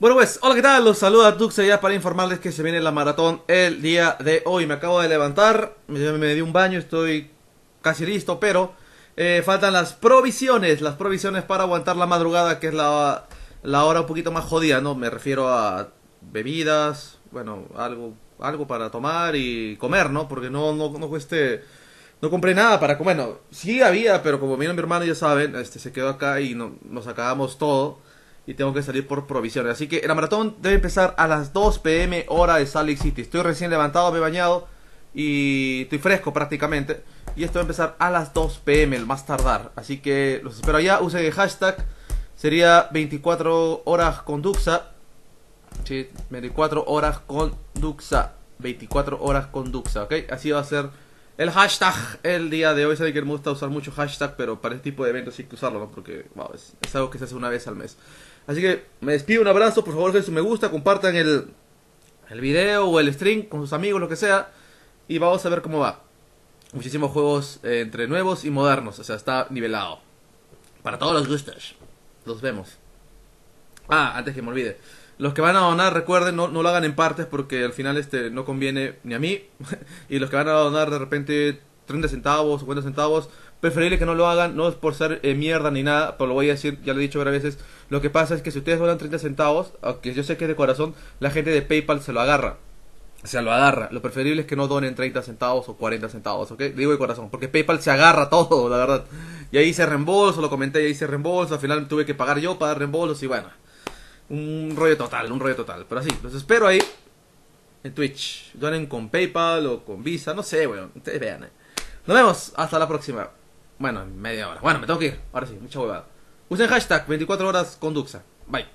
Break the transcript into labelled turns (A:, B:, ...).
A: Bueno pues, hola qué tal, los saluda Duxe ya para informarles que se viene la maratón el día de hoy Me acabo de levantar, me, di un baño, estoy casi listo, pero eh, faltan las provisiones Las provisiones para aguantar la madrugada que es la, hora un poquito más jodida, ¿no? Me refiero a bebidas, bueno, algo, algo para tomar y comer, ¿no? Porque no, no, no cueste... No compré nada para comer, no. Sí había, pero como vino mi hermano, ya saben, este se quedó acá y no, nos acabamos todo y tengo que salir por provisiones. Así que el maratón debe empezar a las 2 pm hora de Salt Lake City. Estoy recién levantado, me he bañado y estoy fresco prácticamente. Y esto va a empezar a las 2 pm, el más tardar. Así que los espero allá. Usen el hashtag. Sería 24 horas con Duxa. Sí, 24 horas con 24 horas con ¿ok? Así va a ser el hashtag el día de hoy, sabe que me gusta usar mucho hashtag, pero para este tipo de eventos sí que usarlo, ¿no? Porque wow, es, algo que se hace una vez al mes. Así que me despido, un abrazo, por favor, dejen su me gusta, compartan el, el video o el stream con sus amigos, lo que sea, y vamos a ver cómo va. Muchísimos juegos eh, entre nuevos y modernos, o sea, está nivelado. Para todos los gustos. Los vemos. Ah, antes que me olvide. Los que van a donar, recuerden, no, no lo hagan en partes porque al final este no conviene ni a mí. y los que van a donar de repente 30 centavos, 50 centavos, preferible que no lo hagan, no es por ser eh, mierda ni nada, pero lo voy a decir, ya lo he dicho varias veces, lo que pasa es que si ustedes donan 30 centavos, aunque yo sé que es de corazón, la gente de PayPal se lo agarra. Se lo agarra. Lo preferible es que no donen 30 centavos o 40 centavos, ¿ok? Digo de corazón, porque PayPal se agarra todo, la verdad. Y ahí hice reembolso, lo comenté, ahí hice reembolso, al final tuve que pagar yo para dar reembolso y bueno, un rollo total, un rollo total. Pero así, los espero ahí en Twitch. Donen con PayPal o con Visa, no sé, weón. Ustedes vean. Eh. Nos vemos, hasta la próxima. Bueno, media hora. Bueno, me tengo que ir. Ahora sí, mucha huevada. Usen hashtag 24 horas con Bye.